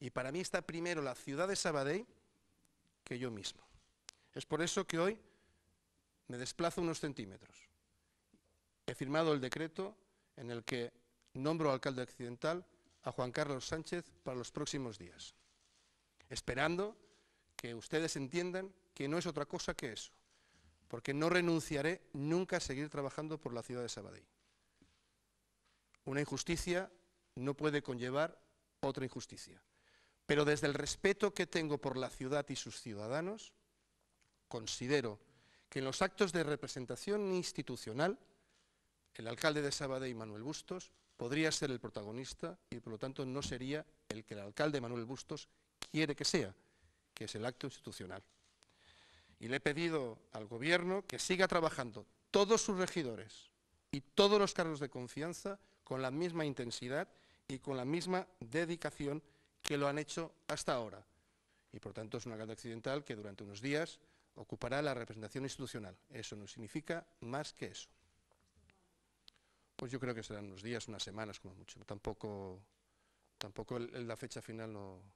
Y para mí está primero la ciudad de Sabadell que yo mismo. Es por eso que hoy me desplazo unos centímetros. He firmado el decreto en el que nombro alcalde accidental a Juan Carlos Sánchez para los próximos días, esperando que ustedes entiendan que no es otra cosa que eso, porque no renunciaré nunca a seguir trabajando por la ciudad de Sabadell. Una injusticia no puede conllevar otra injusticia. Pero desde el respeto que tengo por la ciudad y sus ciudadanos, considero que en los actos de representación institucional, el alcalde de Sabadell, Manuel Bustos, podría ser el protagonista y por lo tanto no sería el que el alcalde Manuel Bustos quiere que sea, que es el acto institucional. Y le he pedido al Gobierno que siga trabajando todos sus regidores y todos los cargos de confianza con la misma intensidad y con la misma dedicación que lo han hecho hasta ahora. Y por tanto es una carta accidental que durante unos días ocupará la representación institucional. Eso no significa más que eso. Pues yo creo que serán unos días, unas semanas como mucho. Tampoco, tampoco la fecha final no,